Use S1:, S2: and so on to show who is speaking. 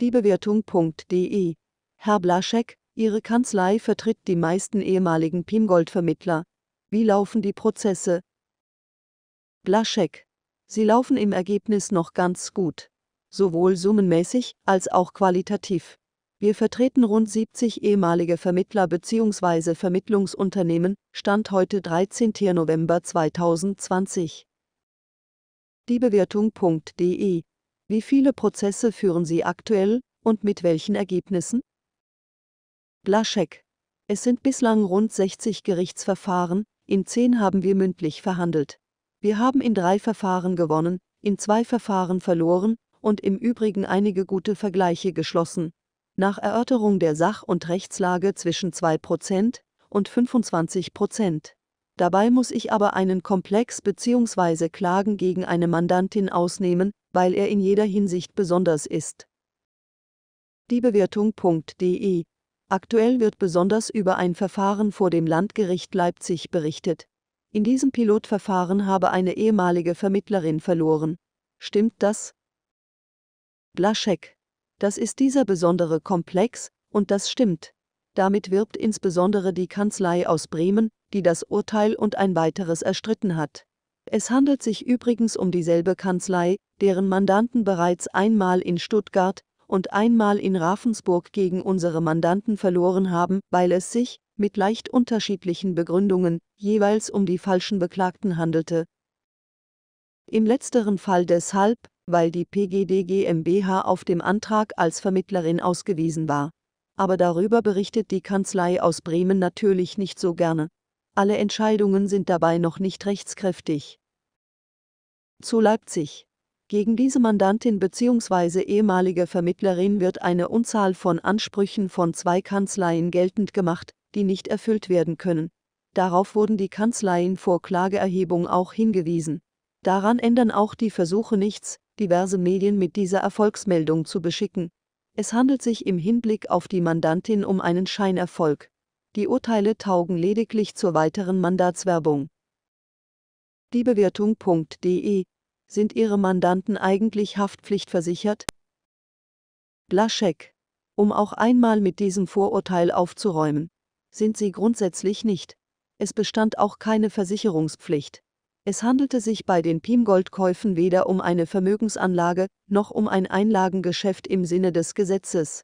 S1: diebewertung.de. Herr Blaschek, Ihre Kanzlei vertritt die meisten ehemaligen Pimgold-Vermittler. Wie laufen die Prozesse? Blaschek. Sie laufen im Ergebnis noch ganz gut. Sowohl summenmäßig als auch qualitativ. Wir vertreten rund 70 ehemalige Vermittler bzw. Vermittlungsunternehmen, Stand heute 13. November 2020. diebewertung.de wie viele Prozesse führen Sie aktuell und mit welchen Ergebnissen? Blaschek. Es sind bislang rund 60 Gerichtsverfahren, in 10 haben wir mündlich verhandelt. Wir haben in drei Verfahren gewonnen, in zwei Verfahren verloren und im Übrigen einige gute Vergleiche geschlossen. Nach Erörterung der Sach- und Rechtslage zwischen 2% und 25%. Dabei muss ich aber einen Komplex bzw. Klagen gegen eine Mandantin ausnehmen, weil er in jeder Hinsicht besonders ist. Diebewertung.de Aktuell wird besonders über ein Verfahren vor dem Landgericht Leipzig berichtet. In diesem Pilotverfahren habe eine ehemalige Vermittlerin verloren. Stimmt das? Blaschek. Das ist dieser besondere Komplex, und das stimmt. Damit wirbt insbesondere die Kanzlei aus Bremen, die das Urteil und ein weiteres erstritten hat. Es handelt sich übrigens um dieselbe Kanzlei, deren Mandanten bereits einmal in Stuttgart und einmal in Ravensburg gegen unsere Mandanten verloren haben, weil es sich, mit leicht unterschiedlichen Begründungen, jeweils um die falschen Beklagten handelte. Im letzteren Fall deshalb, weil die PGD GmbH auf dem Antrag als Vermittlerin ausgewiesen war. Aber darüber berichtet die Kanzlei aus Bremen natürlich nicht so gerne. Alle Entscheidungen sind dabei noch nicht rechtskräftig. Zu Leipzig. Gegen diese Mandantin bzw. ehemalige Vermittlerin wird eine Unzahl von Ansprüchen von zwei Kanzleien geltend gemacht, die nicht erfüllt werden können. Darauf wurden die Kanzleien vor Klageerhebung auch hingewiesen. Daran ändern auch die Versuche nichts, diverse Medien mit dieser Erfolgsmeldung zu beschicken. Es handelt sich im Hinblick auf die Mandantin um einen Scheinerfolg. Die Urteile taugen lediglich zur weiteren Mandatswerbung. Die Bewertung.de Sind Ihre Mandanten eigentlich haftpflichtversichert? Blaschek. Um auch einmal mit diesem Vorurteil aufzuräumen, sind sie grundsätzlich nicht. Es bestand auch keine Versicherungspflicht. Es handelte sich bei den Piemgoldkäufen weder um eine Vermögensanlage noch um ein Einlagengeschäft im Sinne des Gesetzes.